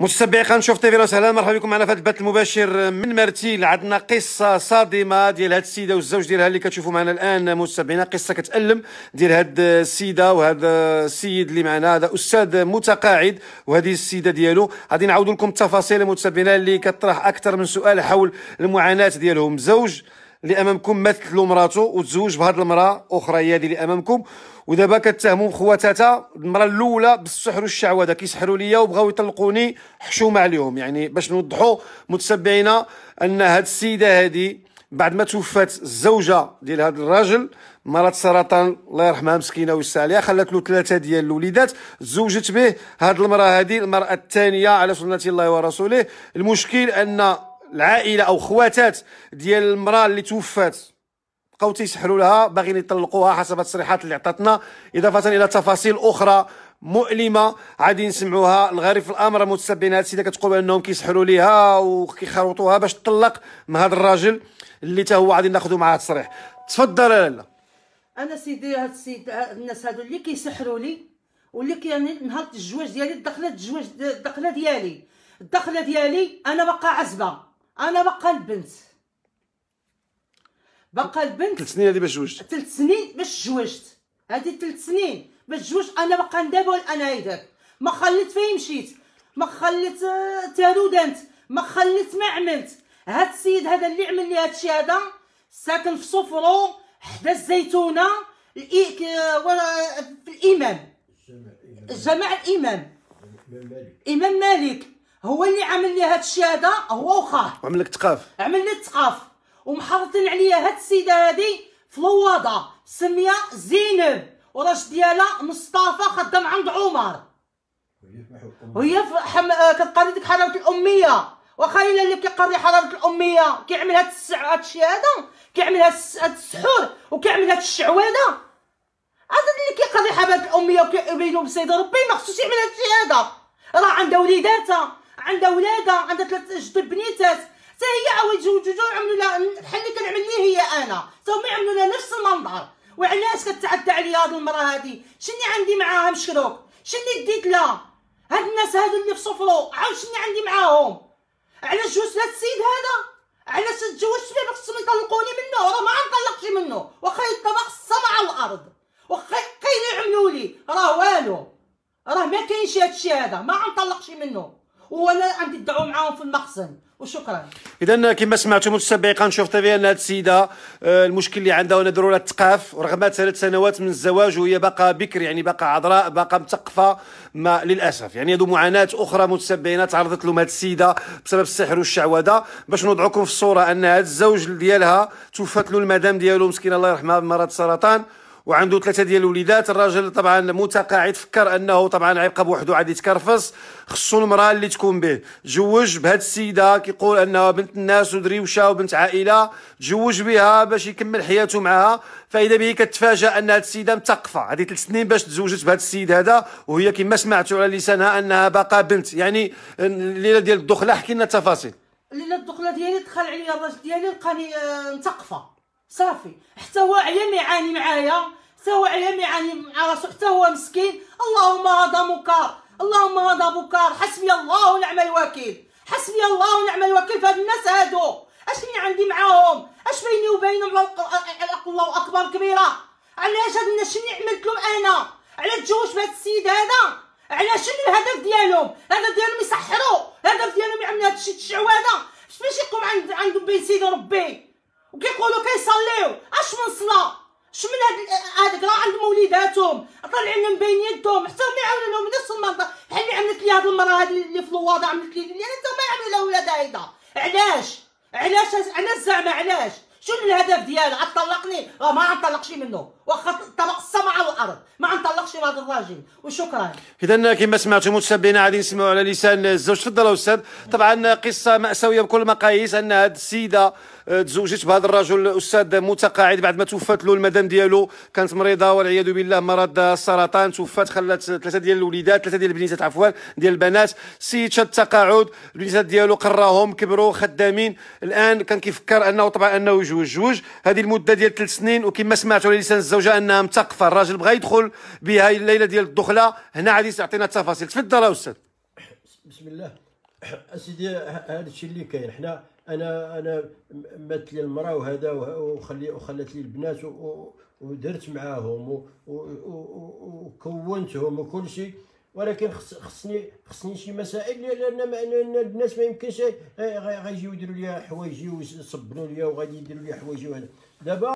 متابعي شوف تيفي وسهلا مرحبا بكم معنا في هذا البث المباشر من مرتيل عندنا قصه صادمه ديال هاد السيده والزوج ديالها اللي كتشوفوا معنا الان متابعينا قصه كتالم ديال هاد السيده وهذا السيد اللي معنا هذا استاذ متقاعد وهذه السيده ديالو غادي نعاود لكم التفاصيل متابعينا اللي كطرح اكثر من سؤال حول المعاناه ديالهم زوج اللي امامكم ماتت له مراته وتزوج بهذه المراه اخرى هي هذه اللي امامكم ودابا كتهموا خواتاتها المراه الاولى بالسحر والشعوذه كيسحروا ليا وبغاو يطلقوني حشومه عليهم يعني باش نوضحوا متتبعينا ان هذه السيده هذه بعد ما توفات الزوجه ديال هذا الراجل مرض سرطان الله يرحمها مسكينه ويسع عليها خلات له ثلاثه ديال الوليدات تزوجت به هذه المراه هذه المراه الثانيه على سنه الله ورسوله المشكل ان العائله او خواتات ديال المراه اللي توفات بقاو تيسحلوا لها باغيين يطلقوها حسب التصريحات اللي عطاتنا اضافه الى تفاصيل اخرى مؤلمه غادي نسمعوها الغريب في الامر متسبين هذه السيده كتقول بانهم كيسحلوا ليها وكيخرطوها باش تطلق من هذا الراجل اللي تا هو غادي ناخذوا معاه التصريح تفضل يا لاله انا سيدي هاد السيد الناس هادو اللي كيسحروا لي واللي يعني نهار الزواج ديالي الدخله الزواج الدخله ديالي الدخله ديالي انا باقا عزبه انا باقا البنت باقا البنت ثلاث سنين هذه باش جوجت ثلاث سنين باش جوجت هذه ثلاث سنين باش جوجت انا باقا ندابو انا هيداك ما خليت فين مشيت ما خليت آه، تارودنت ما خليت ما عملت هاد السيد هذا اللي عمل لي هادشي هذا ساكن في صفرو حدا الزيتونه الإيك... آه، آه، في الامام جماع الامام امام مالك هو اللي عمل لي هاد الشهاده هو وخاه عمل لك تقاف عمل لي التقاف ومحرطين عليا هاد السيده هادي في لواده سميه زينب وراش ديالها مصطفى خدام عند عمر وهي في حم... آه، كتقري ديك حراره الاميه الا اللي كيقري حراره الاميه كيعمل هاد السع... هاد الشيء هذا كيعمل هاد السحور وكيعمل هاد الشعوذه هذا اللي كيقري حراره الاميه وكيبينو بسيد ربي ما خصوش يعمل هاد الشيء هذا راه عندها وليداتها عندها ولادها عندها ثلاث جد بنيتات حتى هي او يتزوجوا عملوا لها الحل اللي كنعمل ليه هي انا حتى هما يعملوا لها نفس المنظر وعلاش كتعدى عليا هاد المراه هادي شني عندي معاها مشروك شني ديت لها هاد الناس هادو اللي في صفرو عاود شني عندي معاهم علاش جوج هاد السيد هذا علاش تزوجت بيه خصهم يطلقوني منه راه ما غنطلقش منه واخا يطبق السما على الارض واخا كاين يعملوا لي راه والو راه ما كاينش هادشي هذا ما غنطلقش منه ولا عندي الدعوه معاهم في المخزن وشكرا اذا كما سمعتم متسابقا طبيعي ان هذه السيده آه، المشكل اللي عندها وانا لها الثقاف ورغم ثلاث سنوات من الزواج وهي باقا بكر يعني باقا عذراء باقا مثقفه ما للاسف يعني هذو معاناه اخرى متسابقين تعرضت لهم هذه السيده بسبب السحر والشعوذه باش نوضعكم في الصوره ان هذا الزوج ديالها توفات له المدام ديالو مسكينه الله يرحمها بمرض السرطان وعنده ثلاثه ديال الوليدات الراجل طبعا متقاعد فكر انه طبعا عيبقى بوحدو عاد يتكرفص خصو المراه اللي تكون به تزوج بهاد السيده كيقول انها بنت الناس ودريوشه وبنت عائله تزوج بها باش يكمل حياته معها فاذا به كتفاجا ان هاد السيده مثقفه هذه ثلاث سنين باش تزوجت بهاد السيد هذا وهي كما سمعتوا على لسانها انها باقا بنت يعني الليله ديال الدخله حكينا التفاصيل الليله الدخله ديالي دخل عليا الراجل ديالي لقاني آه، مثقفه صافي حتى هو عليا ما يعاني معايا حتى هو عليا ما يعاني مع راسو حتى هو مسكين اللهم هذا مكار اللهم هذا بكار حسبي الله ونعم الوكيل حسبي الله ونعم الوكيل فهاد الناس هادو اشني عندي معاهم اش بيني وبينهم الله اكبر كبيره علاش هاد الناس شني عملت لهم انا على تجوج بهاد السيد هذا على شنو الهدف ديالهم الهدف ديالهم يسحروا الهدف ديالهم يعملوا هادشي الشعوذه باش يقوم عند عند بين سيدي ربي وكيقولوا كيصليو اش من صلاه اش من هاد هاد قرا عند وليداتهم طالعين من بين يدهم حتى هما يعاونو لهم نفس المرضى بحال اللي عملت لي هاد المراه هاد اللي في الواضع عملت لي اللي يعني حتى ما يعملوا لها ولادها هيدا علاش علاش انا زعما علاش شنو الهدف ديالها عطلقني راه ما غنطلقش منه واخا طلق السما على الارض ما غنطلقش من هذا الراجل وشكرا اذا كما سمعتم متابعينا غادي نسمعوا على لسان الزوج تفضل استاذ طبعا قصه ماساويه بكل المقاييس ان هذه السيده آه، تزوجت بهذا الرجل استاذ متقاعد بعد ما توفات له المدام ديالو كانت مريضه والعياذ بالله مرض السرطان توفات خلات ثلاثه ديال الوليدات ثلاثه ديال البنيتات عفوا ديال البنات السيد شاد التقاعد البنيتات ديالو قراهم كبروا خدامين الان كان كيفكر انه طبعا انه يجوز جوج جوج هذه المده ديال ثلاث سنين وكما سمعتوا على لسان الزوجه انها مثقفه الراجل بغى يدخل بها الليله ديال الدخله هنا عادي تعطينا التفاصيل تفضل يا استاذ بسم الله اسيدي هذا الشيء اللي كاين حنا انا انا مات لي المراه وهذا وخلي وخلت لي البنات ودرت معاهم وكونتهم وكل شيء ولكن خصني خصني شي مسائل لان الناس ما يمكنش غيجيو يديروا لي حوايجي ويصبنوا لي وغادي يديروا لي حوايجي وهذا دابا